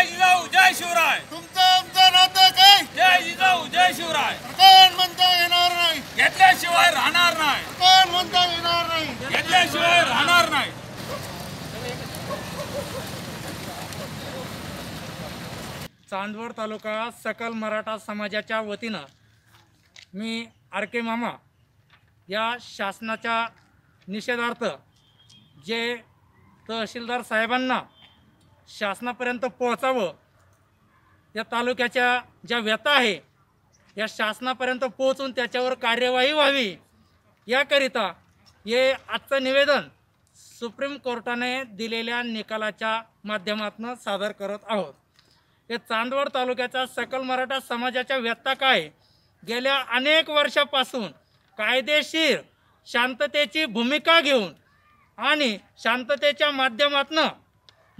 जय जिजाऊ जय शिवराय तुमचं आमचं नातं काय जय जिजाऊ जय शिवराय कोण म्हणता येणार नाही घेतल्याशिवाय राहणार नाही कोण म्हणता येणार नाही घेतल्याशिवाय राहणार नाही चांदवड तालुका सकल मराठा समाजाच्या वतीनं मी आर के मामा या शासनाच्या निषेधार्थ जे तहसीलदार साहेबांना शासनापर्यंत पोहोचावं या तालुक्याच्या ज्या व्यथा आहे या शासनापर्यंत पोहोचून त्याच्यावर कार्यवाही व्हावी याकरिता हे आजचं निवेदन सुप्रीम कोर्टाने दिलेल्या निकालाच्या माध्यमातून सादर करत आहोत हे चांदवड तालुक्याचा सकल मराठा समाजाच्या व्यथा काय गेल्या अनेक वर्षापासून कायदेशीर शांततेची भूमिका घेऊन आणि शांततेच्या माध्यमातून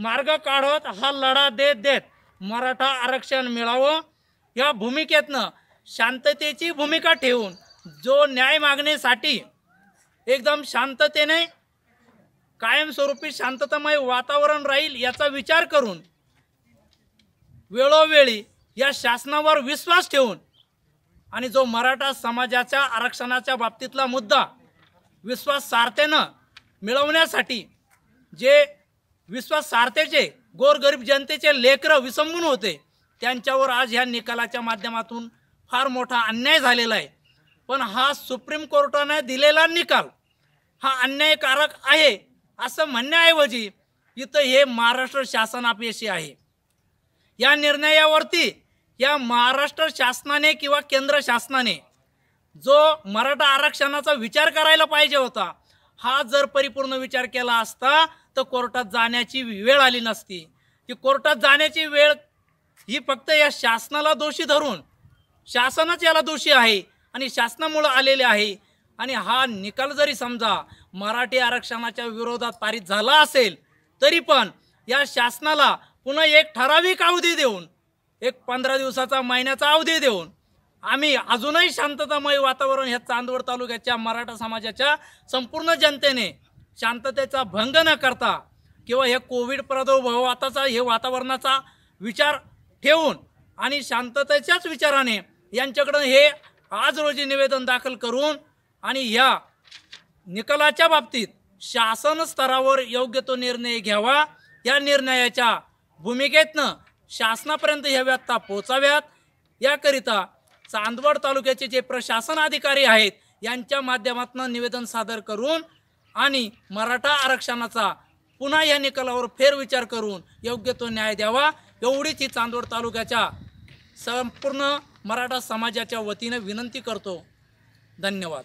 मार्ग काढत हा लढा देत देत मराठा आरक्षण मिळावं या भूमिकेतनं शांततेची भूमिका ठेवून जो न्याय मागण्यासाठी एकदम शांततेने कायमस्वरूपी शांततामय वातावरण राहील याचा विचार करून वेळोवेळी या शासनावर विश्वास ठेवून आणि जो मराठा समाजाच्या आरक्षणाच्या बाबतीतला मुद्दा विश्वास विश्वासार्हतेनं मिळवण्यासाठी जे विश्वासार्हतेचे गोरगरीब जनतेचे लेकरं विसंबून होते त्यांच्यावर आज ह्या निकालाच्या माध्यमातून फार मोठा अन्याय झालेला आहे पण हा सुप्रीम कोर्टाने दिलेला निकाल हा अन्यायकारक आहे असं म्हणण्याऐवजी इथं हे महाराष्ट्र शासन अपयशी आहे या निर्णयावरती या महाराष्ट्र शासनाने किंवा केंद्र शासनाने जो मराठा आरक्षणाचा विचार करायला पाहिजे होता हा जर परिपूर्ण विचार केला असता तर कोर्टात जाण्याची वेळ आली नसती की कोर्टात जाण्याची वेळ ही फक्त या शासनाला दोषी धरून शासनच याला दोषी आहे आणि शासनामुळं आलेले आहे आणि हा निकाल जरी समजा मराठी आरक्षणाच्या विरोधात पारित झाला असेल तरी पण या शासनाला पुन्हा एक ठराविक अवधी देऊन एक पंधरा दिवसाचा महिन्याचा अवधी देऊन आम्ही अजूनही शांततामय वातावरण ह्या चांदवड तालुक्याच्या मराठा समाजाच्या संपूर्ण जनतेने शांततेचा भंग न करता किंवा हे कोविड प्रादुर्भावाचा हे वातावरणाचा विचार ठेवून आणि शांततेच्याच विचाराने यांच्याकडून हे आज रोजी निवेदन दाखल करून आणि या निकालाच्या बाबतीत शासन स्तरावर योग्य तो निर्णय घ्यावा या निर्णयाच्या भूमिकेतनं शासनापर्यंत ह्या व्यथा पोचाव्यात याकरिता चांदवड तालुक्याचे जे प्रशासन अधिकारी आहेत यांच्या माध्यमातून निवेदन सादर करून आणि मराठा आरक्षणाचा पुन्हा या निकालावर फेरविचार करून योग्य तो न्याय द्यावा एवढीच ही चांदोड तालुक्याच्या संपूर्ण मराठा समाजाच्या वतीनं विनंती करतो धन्यवाद